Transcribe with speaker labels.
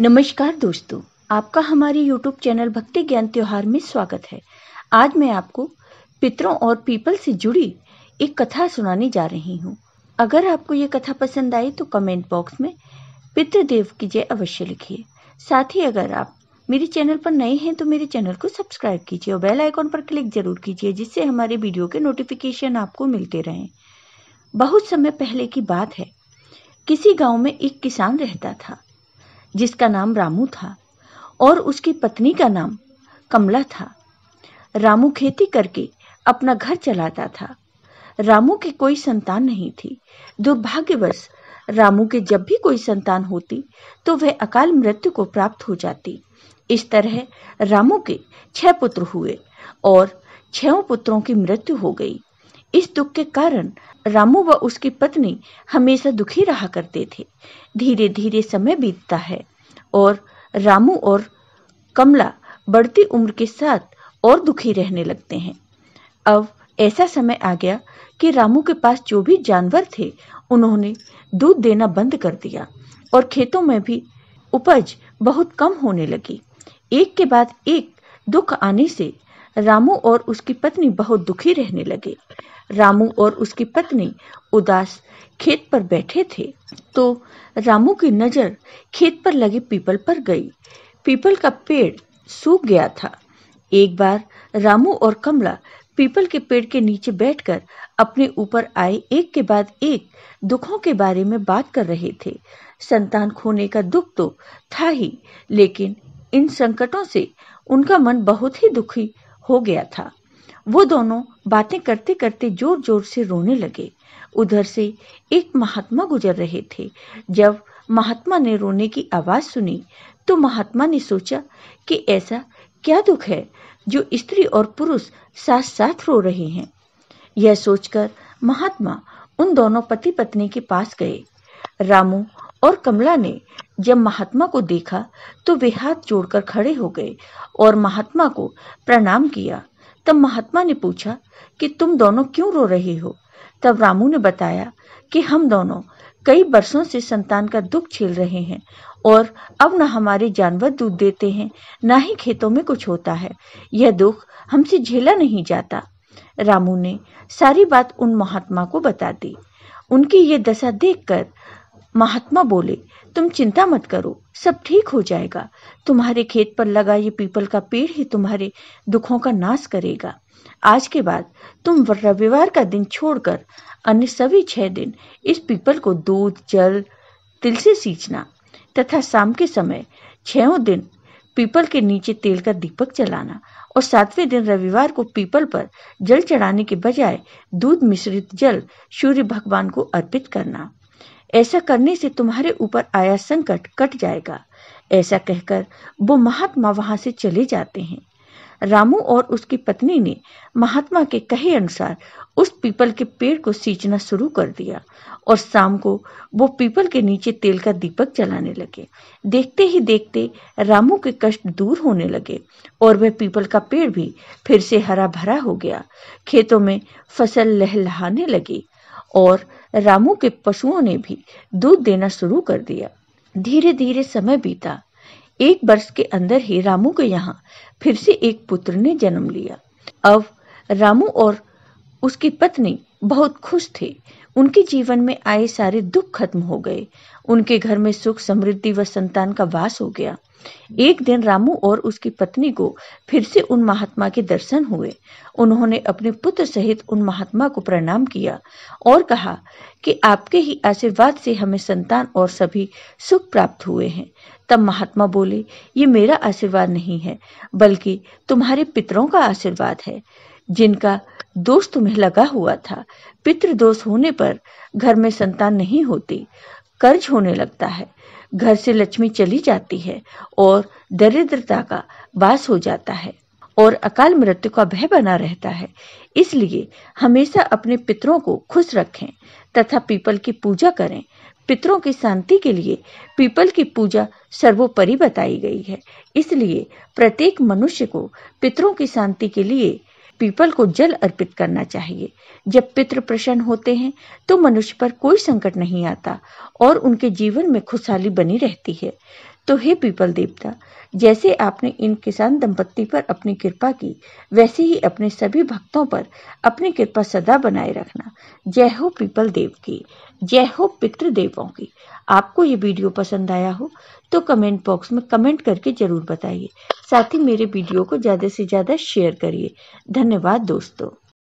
Speaker 1: नमस्कार दोस्तों आपका हमारे YouTube चैनल भक्ति ज्ञान त्योहार में स्वागत है आज मैं आपको पितरों और पीपल से जुड़ी एक कथा सुनाने जा रही हूँ अगर आपको ये कथा पसंद आई तो कमेंट बॉक्स में पितृदेव की जय अवश्य लिखिए साथ ही अगर आप मेरे चैनल पर नए हैं तो मेरे चैनल को सब्सक्राइब कीजिए और बेल आइकॉन पर क्लिक जरूर कीजिए जिससे हमारे वीडियो के नोटिफिकेशन आपको मिलते रहें बहुत समय पहले की बात है किसी गांव में एक किसान रहता था जिसका नाम रामू था और उसकी पत्नी का नाम कमला था रामू खेती करके अपना घर चलाता था रामू की कोई संतान नहीं थी दुर्भाग्यवश रामू के जब भी कोई संतान होती तो वह अकाल मृत्यु को प्राप्त हो जाती इस तरह रामू के छह पुत्र हुए और छह पुत्रों की मृत्यु हो गई इस दुख के कारण रामू व उसकी पत्नी हमेशा दुखी रहा करते थे धीरे धीरे समय बीतता है और रामू और कमला बढ़ती उम्र के साथ और दुखी रहने लगते हैं अब ऐसा समय आ गया कि रामू के पास जो भी जानवर थे उन्होंने दूध देना बंद कर दिया और खेतों में भी उपज बहुत कम होने लगी एक के बाद एक दुख आने से रामू और उसकी पत्नी बहुत दुखी रहने लगे रामू और उसकी पत्नी उदास खेत पर बैठे थे तो रामू की नजर खेत पर लगे पीपल पर गई पीपल का पेड़ सूख गया था एक बार रामू और कमला पीपल के पेड़ के नीचे बैठकर अपने ऊपर आए एक के बाद एक दुखों के बारे में बात कर रहे थे संतान खोने का दुख तो था ही लेकिन इन संकटों से उनका मन बहुत ही दुखी हो गया था वो दोनों बातें करते करते जोर जोर से रोने लगे उधर से एक महात्मा गुजर रहे थे जब महात्मा ने रोने की आवाज सुनी तो महात्मा ने सोचा कि ऐसा क्या दुख है जो स्त्री और पुरुष साथ साथ रो रहे हैं यह सोचकर महात्मा उन दोनों पति पत्नी के पास गए रामू और कमला ने जब महात्मा को देखा तो वे हाथ जोड़कर खड़े हो गए और महात्मा को प्रणाम किया तब महात्मा ने पूछा कि तुम दोनों क्यों रो रहे हो तब रामू ने बताया कि हम दोनों कई बरसों से संतान का दुख झेल रहे हैं और अब न हमारे जानवर दूध देते हैं न ही खेतों में कुछ होता है यह दुख हमसे झेला नहीं जाता रामू ने सारी बात उन महात्मा को बता दी उनकी ये दशा देखकर महात्मा बोले तुम चिंता मत करो सब ठीक हो जाएगा तुम्हारे खेत पर लगा ये पीपल का पेड़ ही तुम्हारे दुखों का नाश करेगा आज के बाद तुम रविवार का दिन छोड़कर अन्य सभी छह दिन इस पीपल को दूध जल तिल से सींचना तथा शाम के समय छहों दिन पीपल के नीचे तेल का दीपक जलाना और सातवें दिन रविवार को पीपल पर जल चढ़ाने के बजाय दूध मिश्रित जल सूर्य भगवान को अर्पित करना ऐसा करने से तुम्हारे ऊपर आया संकट कट जाएगा ऐसा कहकर वो महात्मा वहां से चले जाते हैं रामू और उसकी पत्नी ने महात्मा के कहे अनुसार उस पीपल के पेड़ को सींचना शुरू कर दिया और शाम को वो पीपल के नीचे तेल का दीपक जलाने लगे देखते ही देखते रामू के कष्ट दूर होने लगे और वह पीपल का पेड़ भी फिर से हरा भरा हो गया खेतों में फसल लहलहाने लगी और रामू के पशुओं ने भी दूध देना शुरू कर दिया धीरे धीरे समय बीता एक वर्ष के अंदर ही रामू के यहाँ फिर से एक पुत्र ने जन्म लिया अब रामू और उसकी पत्नी बहुत खुश थे उनके जीवन में आए सारे दुख खत्म हो गए उनके घर में सुख समृद्धि व संतान का वास हो गया एक दिन रामू और उसकी पत्नी को फिर से उन महात्मा के दर्शन हुए उन्होंने अपने पुत्र सहित उन महात्मा को प्रणाम किया और कहा कि आपके ही आशीर्वाद से हमें संतान और सभी सुख प्राप्त हुए हैं तब महात्मा बोले ये मेरा आशीर्वाद नहीं है बल्कि तुम्हारे पितरों का आशीर्वाद है जिनका दोष तुम्हें लगा हुआ था दोष होने पर घर में संतान नहीं होती कर्ज होने लगता है घर से लक्ष्मी चली जाती है और दरिद्रता का वास हो जाता है और अकाल मृत्यु का भय बना रहता है इसलिए हमेशा अपने पितरों को खुश रखें तथा पीपल की पूजा करें पितरों की शांति के लिए पीपल की पूजा सर्वोपरि बताई गई है इसलिए प्रत्येक मनुष्य को पितरों की शांति के लिए पीपल को जल अर्पित करना चाहिए जब पितृ प्रसन्न होते हैं तो मनुष्य पर कोई संकट नहीं आता और उनके जीवन में खुशहाली बनी रहती है तो हे पीपल देवता जैसे आपने इन किसान दंपत्ति पर अपनी कृपा की वैसे ही अपने सभी भक्तों पर अपनी कृपा सदा बनाए रखना जय हो पीपल देव की जय हो देवों की आपको ये वीडियो पसंद आया हो तो कमेंट बॉक्स में कमेंट करके जरूर बताइए साथ ही मेरे वीडियो को ज़्यादा से ज़्यादा शेयर करिए धन्यवाद दोस्तों